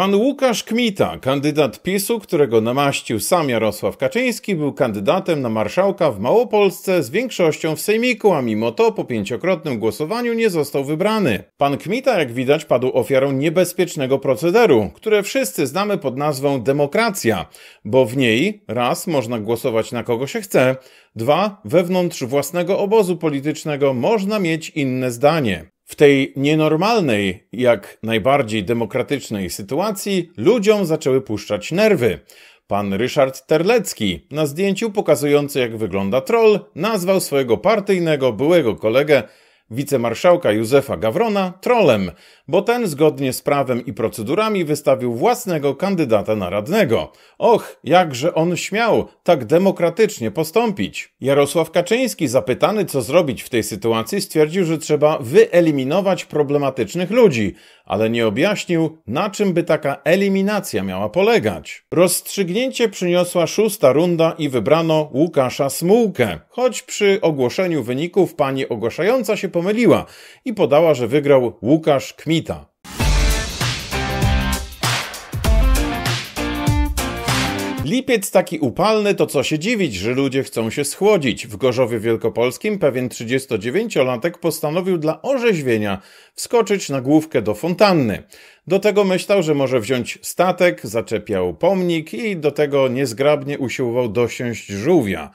Pan Łukasz Kmita, kandydat PiSu, którego namaścił sam Jarosław Kaczyński, był kandydatem na marszałka w Małopolsce z większością w Sejmiku, a mimo to po pięciokrotnym głosowaniu nie został wybrany. Pan Kmita, jak widać, padł ofiarą niebezpiecznego procederu, które wszyscy znamy pod nazwą demokracja, bo w niej raz można głosować na kogo się chce, dwa wewnątrz własnego obozu politycznego można mieć inne zdanie. W tej nienormalnej, jak najbardziej demokratycznej sytuacji ludziom zaczęły puszczać nerwy. Pan Ryszard Terlecki, na zdjęciu pokazujący jak wygląda troll, nazwał swojego partyjnego byłego kolegę wicemarszałka Józefa Gawrona trolem, bo ten zgodnie z prawem i procedurami wystawił własnego kandydata na radnego. Och, jakże on śmiał tak demokratycznie postąpić. Jarosław Kaczyński, zapytany co zrobić w tej sytuacji, stwierdził, że trzeba wyeliminować problematycznych ludzi, ale nie objaśnił, na czym by taka eliminacja miała polegać. Rozstrzygnięcie przyniosła szósta runda i wybrano Łukasza Smułkę, choć przy ogłoszeniu wyników pani ogłaszająca się pomyliła i podała, że wygrał Łukasz Kmita. lipiec taki upalny, to co się dziwić, że ludzie chcą się schłodzić. W Gorzowie Wielkopolskim pewien 39-latek postanowił dla orzeźwienia wskoczyć na główkę do fontanny. Do tego myślał, że może wziąć statek, zaczepiał pomnik i do tego niezgrabnie usiłował dosiąść żółwia.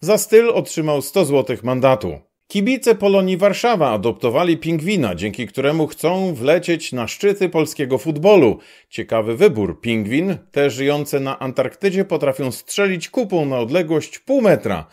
Za styl otrzymał 100 złotych mandatu. Kibice Polonii Warszawa adoptowali pingwina, dzięki któremu chcą wlecieć na szczyty polskiego futbolu. Ciekawy wybór. Pingwin, te żyjące na Antarktydzie, potrafią strzelić kupą na odległość pół metra.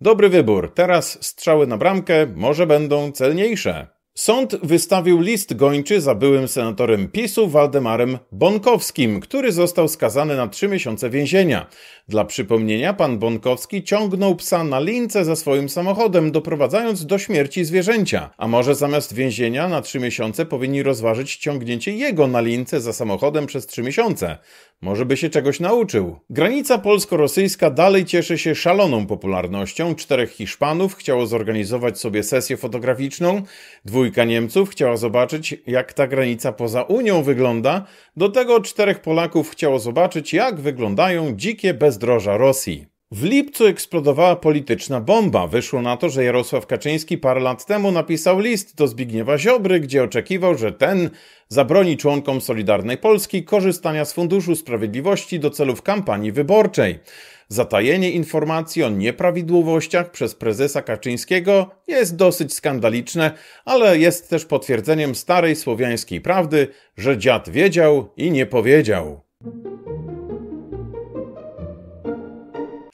Dobry wybór. Teraz strzały na bramkę może będą celniejsze. Sąd wystawił list gończy za byłym senatorem PiSu Waldemarem Bonkowskim, który został skazany na trzy miesiące więzienia. Dla przypomnienia, pan Bonkowski ciągnął psa na lince za swoim samochodem, doprowadzając do śmierci zwierzęcia. A może zamiast więzienia na trzy miesiące powinni rozważyć ciągnięcie jego na lince za samochodem przez trzy miesiące? Może by się czegoś nauczył. Granica polsko-rosyjska dalej cieszy się szaloną popularnością. Czterech Hiszpanów chciało zorganizować sobie sesję fotograficzną, dwójka Niemców chciała zobaczyć, jak ta granica poza Unią wygląda, do tego czterech Polaków chciało zobaczyć, jak wyglądają dzikie bezdroża Rosji. W lipcu eksplodowała polityczna bomba. Wyszło na to, że Jarosław Kaczyński parę lat temu napisał list do Zbigniewa Ziobry, gdzie oczekiwał, że ten zabroni członkom Solidarnej Polski korzystania z Funduszu Sprawiedliwości do celów kampanii wyborczej. Zatajenie informacji o nieprawidłowościach przez prezesa Kaczyńskiego jest dosyć skandaliczne, ale jest też potwierdzeniem starej słowiańskiej prawdy, że dziad wiedział i nie powiedział.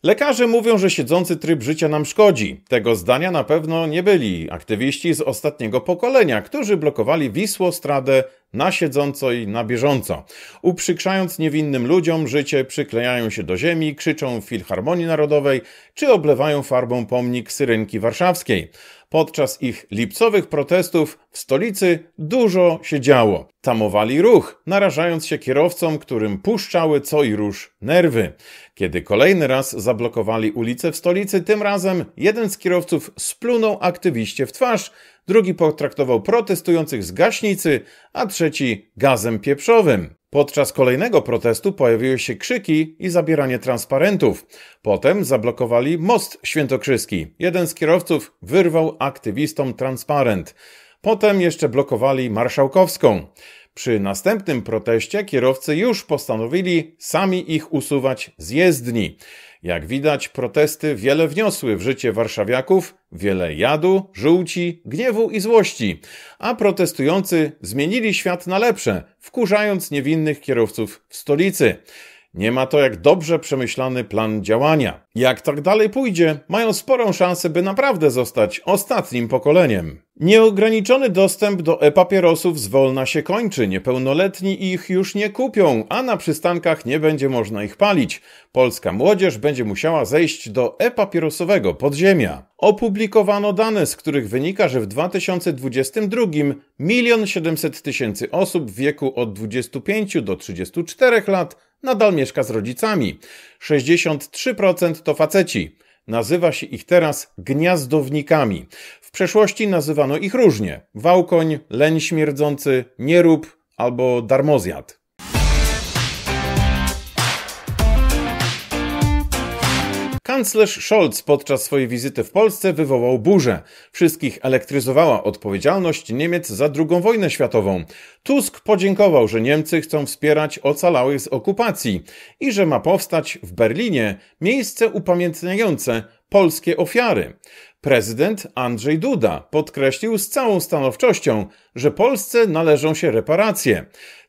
Lekarze mówią, że siedzący tryb życia nam szkodzi. Tego zdania na pewno nie byli aktywiści z ostatniego pokolenia, którzy blokowali Wisłostradę na siedząco i na bieżąco. Uprzykrzając niewinnym ludziom życie, przyklejają się do ziemi, krzyczą w Filharmonii Narodowej, czy oblewają farbą pomnik Syrenki Warszawskiej. Podczas ich lipcowych protestów w stolicy dużo się działo. Tamowali ruch, narażając się kierowcom, którym puszczały co i róż nerwy. Kiedy kolejny raz zablokowali ulicę w stolicy, tym razem jeden z kierowców splunął aktywiście w twarz, drugi potraktował protestujących z gaśnicy, a trzeci gazem pieprzowym. Podczas kolejnego protestu pojawiły się krzyki i zabieranie transparentów. Potem zablokowali most świętokrzyski. Jeden z kierowców wyrwał aktywistom transparent. Potem jeszcze blokowali marszałkowską. Przy następnym proteście kierowcy już postanowili sami ich usuwać z jezdni. Jak widać, protesty wiele wniosły w życie warszawiaków, wiele jadu, żółci, gniewu i złości, a protestujący zmienili świat na lepsze, wkurzając niewinnych kierowców w stolicy. Nie ma to jak dobrze przemyślany plan działania. Jak tak dalej pójdzie, mają sporą szansę, by naprawdę zostać ostatnim pokoleniem. Nieograniczony dostęp do e-papierosów zwolna się kończy, niepełnoletni ich już nie kupią, a na przystankach nie będzie można ich palić. Polska młodzież będzie musiała zejść do e-papierosowego podziemia. Opublikowano dane, z których wynika, że w 2022 milion 700 tysięcy osób w wieku od 25 do 34 lat nadal mieszka z rodzicami. 63% to faceci. Nazywa się ich teraz gniazdownikami. W przeszłości nazywano ich różnie: wałkoń, leń śmierdzący, nierób albo darmozjad. Kanclerz Scholz podczas swojej wizyty w Polsce wywołał burzę. Wszystkich elektryzowała odpowiedzialność Niemiec za II wojnę światową. Tusk podziękował, że Niemcy chcą wspierać ocalałych z okupacji i że ma powstać w Berlinie miejsce upamiętniające polskie ofiary. Prezydent Andrzej Duda podkreślił z całą stanowczością, że Polsce należą się reparacje.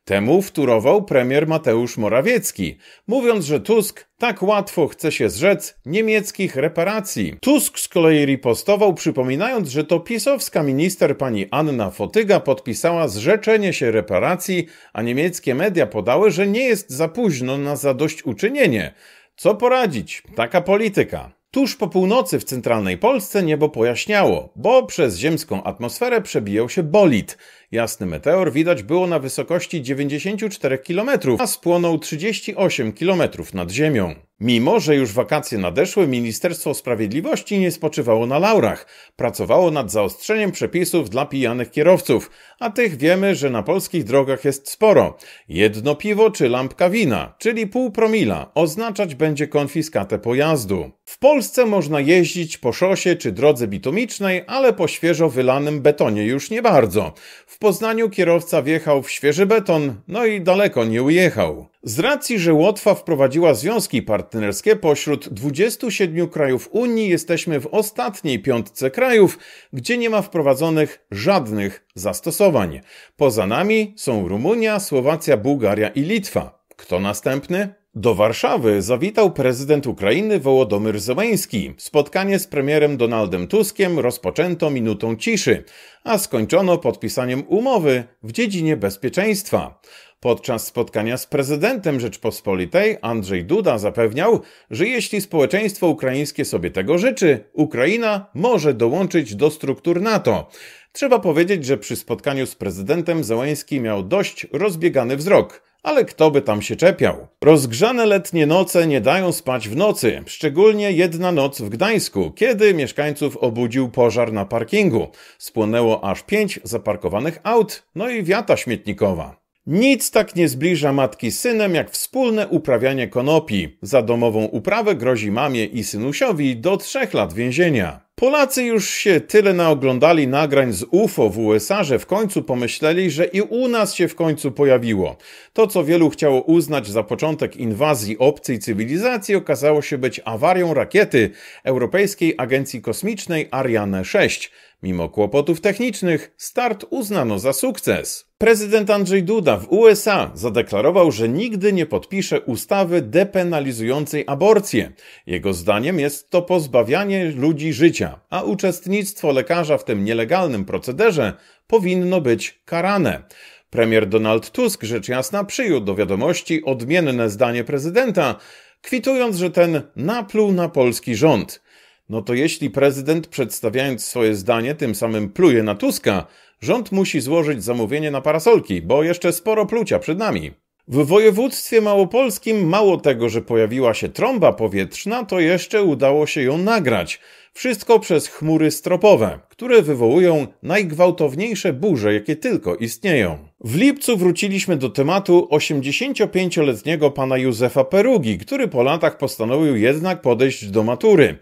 Temu wtórował premier Mateusz Morawiecki, mówiąc, że Tusk tak łatwo chce się zrzec niemieckich reparacji. Tusk z kolei ripostował, przypominając, że to pisowska minister pani Anna Fotyga podpisała zrzeczenie się reparacji, a niemieckie media podały, że nie jest za późno na zadośćuczynienie. Co poradzić? Taka polityka. Tuż po północy w centralnej Polsce niebo pojaśniało, bo przez ziemską atmosferę przebijał się bolid. Jasny meteor widać było na wysokości 94 km, a spłonął 38 km nad ziemią. Mimo, że już wakacje nadeszły, Ministerstwo Sprawiedliwości nie spoczywało na laurach. Pracowało nad zaostrzeniem przepisów dla pijanych kierowców, a tych wiemy, że na polskich drogach jest sporo. Jedno piwo czy lampka wina, czyli pół promila, oznaczać będzie konfiskatę pojazdu. W Polsce można jeździć po szosie czy drodze bitumicznej, ale po świeżo wylanym betonie już nie bardzo. W Poznaniu kierowca wjechał w świeży beton, no i daleko nie ujechał. Z racji, że Łotwa wprowadziła związki partnerskie pośród 27 krajów Unii, jesteśmy w ostatniej piątce krajów, gdzie nie ma wprowadzonych żadnych zastosowań. Poza nami są Rumunia, Słowacja, Bułgaria i Litwa. Kto następny? Do Warszawy zawitał prezydent Ukrainy Wołodomyr Zełenski. Spotkanie z premierem Donaldem Tuskiem rozpoczęto minutą ciszy, a skończono podpisaniem umowy w dziedzinie bezpieczeństwa. Podczas spotkania z prezydentem Rzeczpospolitej Andrzej Duda zapewniał, że jeśli społeczeństwo ukraińskie sobie tego życzy, Ukraina może dołączyć do struktur NATO. Trzeba powiedzieć, że przy spotkaniu z prezydentem Zełenski miał dość rozbiegany wzrok ale kto by tam się czepiał? Rozgrzane letnie noce nie dają spać w nocy, szczególnie jedna noc w Gdańsku, kiedy mieszkańców obudził pożar na parkingu. Spłonęło aż pięć zaparkowanych aut, no i wiata śmietnikowa. Nic tak nie zbliża matki z synem, jak wspólne uprawianie konopi. Za domową uprawę grozi mamie i synusiowi do trzech lat więzienia. Polacy już się tyle naoglądali nagrań z UFO w USA, że w końcu pomyśleli, że i u nas się w końcu pojawiło. To, co wielu chciało uznać za początek inwazji obcej cywilizacji, okazało się być awarią rakiety Europejskiej Agencji Kosmicznej Ariane 6. Mimo kłopotów technicznych, start uznano za sukces. Prezydent Andrzej Duda w USA zadeklarował, że nigdy nie podpisze ustawy depenalizującej aborcję. Jego zdaniem jest to pozbawianie ludzi życia, a uczestnictwo lekarza w tym nielegalnym procederze powinno być karane. Premier Donald Tusk rzecz jasna przyjął do wiadomości odmienne zdanie prezydenta, kwitując, że ten napluł na polski rząd no to jeśli prezydent przedstawiając swoje zdanie tym samym pluje na Tuska, rząd musi złożyć zamówienie na parasolki, bo jeszcze sporo plucia przed nami. W województwie małopolskim mało tego, że pojawiła się trąba powietrzna, to jeszcze udało się ją nagrać. Wszystko przez chmury stropowe, które wywołują najgwałtowniejsze burze, jakie tylko istnieją. W lipcu wróciliśmy do tematu 85-letniego pana Józefa Perugi, który po latach postanowił jednak podejść do matury.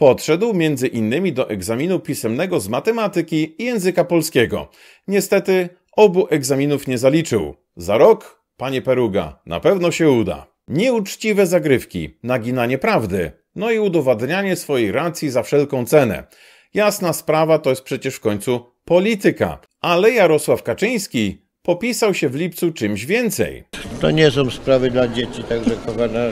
Podszedł między innymi do egzaminu pisemnego z matematyki i języka polskiego. Niestety obu egzaminów nie zaliczył. Za rok, panie Peruga, na pewno się uda. Nieuczciwe zagrywki, naginanie prawdy, no i udowadnianie swojej racji za wszelką cenę. Jasna sprawa to jest przecież w końcu polityka, ale Jarosław Kaczyński popisał się w lipcu czymś więcej. To nie są sprawy dla dzieci, także kochana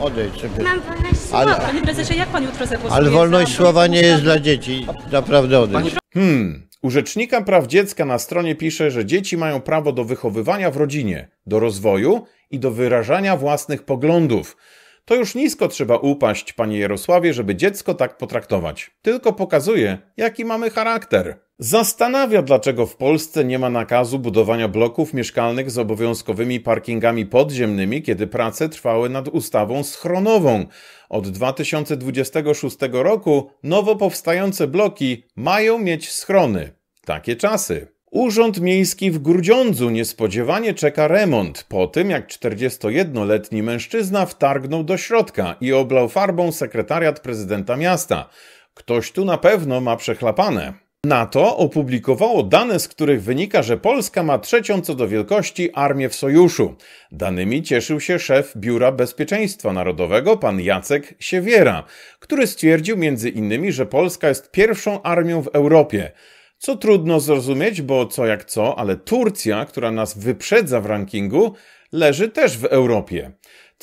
odejdź sobie. Mam wolność słowa. Ale- Panie prezesie, jak pan jutro zagłosuje? Ale za wolność słowa nie jest dla dzieci, naprawdę odejdź. Hmm. U Rzecznika Praw Dziecka na stronie pisze, że dzieci mają prawo do wychowywania w rodzinie, do rozwoju i do wyrażania własnych poglądów. To już nisko trzeba upaść, panie Jarosławie, żeby dziecko tak potraktować. Tylko pokazuje, jaki mamy charakter. Zastanawia, dlaczego w Polsce nie ma nakazu budowania bloków mieszkalnych z obowiązkowymi parkingami podziemnymi, kiedy prace trwały nad ustawą schronową. Od 2026 roku nowo powstające bloki mają mieć schrony. Takie czasy. Urząd Miejski w Grudziądzu niespodziewanie czeka remont po tym, jak 41-letni mężczyzna wtargnął do środka i oblał farbą sekretariat prezydenta miasta. Ktoś tu na pewno ma przechlapane. NATO opublikowało dane, z których wynika, że Polska ma trzecią co do wielkości armię w sojuszu. Danymi cieszył się szef Biura Bezpieczeństwa Narodowego, pan Jacek Siewiera, który stwierdził między innymi, że Polska jest pierwszą armią w Europie. Co trudno zrozumieć, bo co jak co, ale Turcja, która nas wyprzedza w rankingu, leży też w Europie.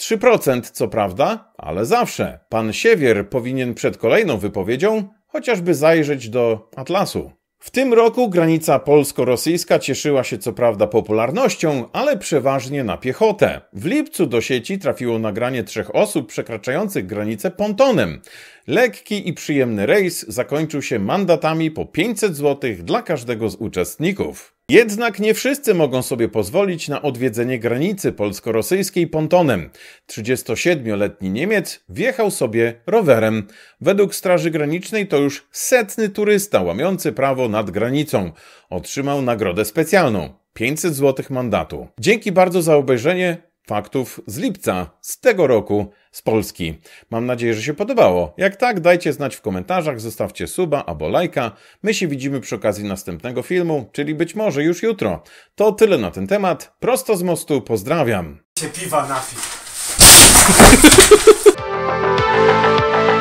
3% co prawda, ale zawsze. Pan Siewier powinien przed kolejną wypowiedzią chociażby zajrzeć do Atlasu. W tym roku granica polsko-rosyjska cieszyła się co prawda popularnością, ale przeważnie na piechotę. W lipcu do sieci trafiło nagranie trzech osób przekraczających granicę pontonem. Lekki i przyjemny rejs zakończył się mandatami po 500 zł dla każdego z uczestników. Jednak nie wszyscy mogą sobie pozwolić na odwiedzenie granicy polsko-rosyjskiej pontonem. 37-letni Niemiec wjechał sobie rowerem. Według Straży Granicznej to już setny turysta łamiący prawo nad granicą. Otrzymał nagrodę specjalną 500 zł mandatu. Dzięki bardzo za obejrzenie faktów z lipca z tego roku z Polski. Mam nadzieję, że się podobało. Jak tak, dajcie znać w komentarzach, zostawcie suba albo lajka. My się widzimy przy okazji następnego filmu, czyli być może już jutro. To tyle na ten temat. Prosto z mostu pozdrawiam. piwa na film.